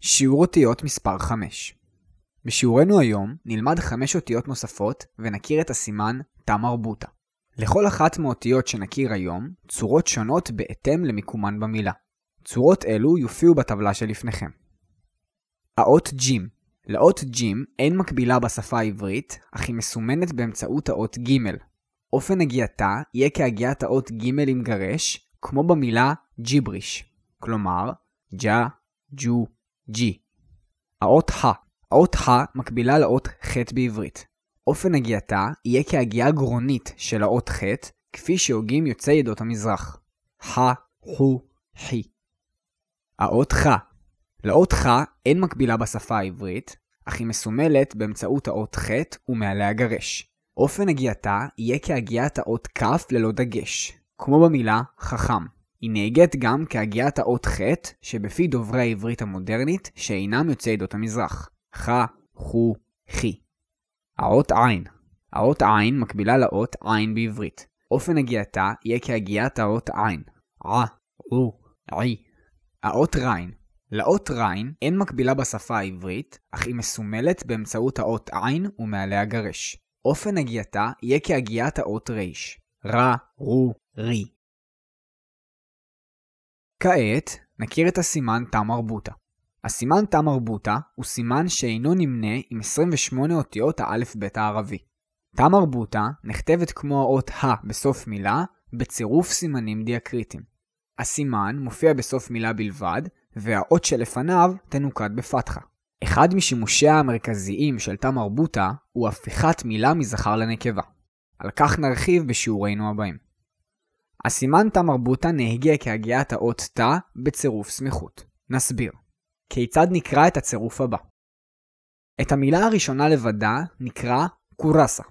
שיעור אותיות מספר 5 בשיעורנו היום נלמד 5 אותיות נוספות ונכיר את הסימן תמר בוטה. לכל אחת מאותיות שנכיר היום, צורות שונות בהתאם למיקומן במילה. צורות אלו יופיעו בטבלה שלפניכם. האות ג'ים לאות ג'ים אין מקבילה בשפה העברית, אך היא מסומנת באמצעות האות ג'. אופן הגייתה יהיה כהגיית האות ג' עם גרש, כמו במילה ג'יבריש, כלומר ג'ה, ג'ו, G. האות ה. האות ה מקבילה לאות ח בעברית. אופן הגייתה יהיה כהגייה גרונית של האות ח, כפי שהוגים יוצאי עדות המזרח. ח, חו, חי. האות ח. לאות ח אין מקבילה בשפה העברית, אך היא מסומלת באמצעות האות ח ומעליה גרש. אופן הגייתה יהיה כהגיית האות כ ללא דגש, כמו במילה חכם. היא נהגית גם כהגיית האות ח' שבפי דוברי העברית המודרנית שאינם יוצאי עדות המזרח. ח, חו, חי. האות עין. האות עין מקבילה לאות עין בעברית. אופן הגייתה יהיה כהגיית האות עין. ע, רו, עי. האות ריין. לאות ריין אין מקבילה בשפה העברית, אך היא מסומלת באמצעות האות עין ומעליה גרש. אופן הגייתה יהיה כהגיית האות ריש. ר, רו, רי. כעת נכיר את הסימן תמרבוטה. הסימן תמרבוטה הוא סימן שאינו נמנה עם 28 אותיות האלף-בית הערבי. תמרבוטה נכתבת כמו האות ה בסוף מילה בצירוף סימנים דיאקריטיים. הסימן מופיע בסוף מילה בלבד, והאות שלפניו תנוקד בפתחה. אחד משימושיה המרכזיים של תמרבוטה הוא הפיכת מילה מזכר לנקבה. על כך נרחיב בשיעורינו הבאים. הסימן תא מרבותא נהגה כהגיית האות תא בצירוף סמיכות. נסביר. כיצד נקרא את הצירוף הבא? את המילה הראשונה לבדה נקרא קורסה.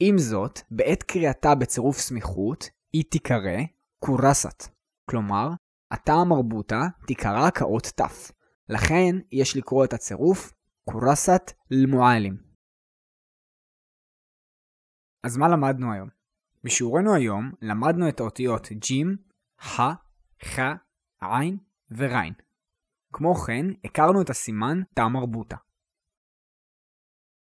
עם זאת, בעת קריאתה בצירוף סמיכות, היא תיקרא קורסת. כלומר, התא המרבותא תיקרא כאות ת'. לכן, יש לקרוא את הצירוף קורסת למועלים אז מה למדנו היום? בשיעורנו היום למדנו את האותיות ג'ים, ח, ח, עין וריין. כמו כן, הכרנו את הסימן תא מרבוטה.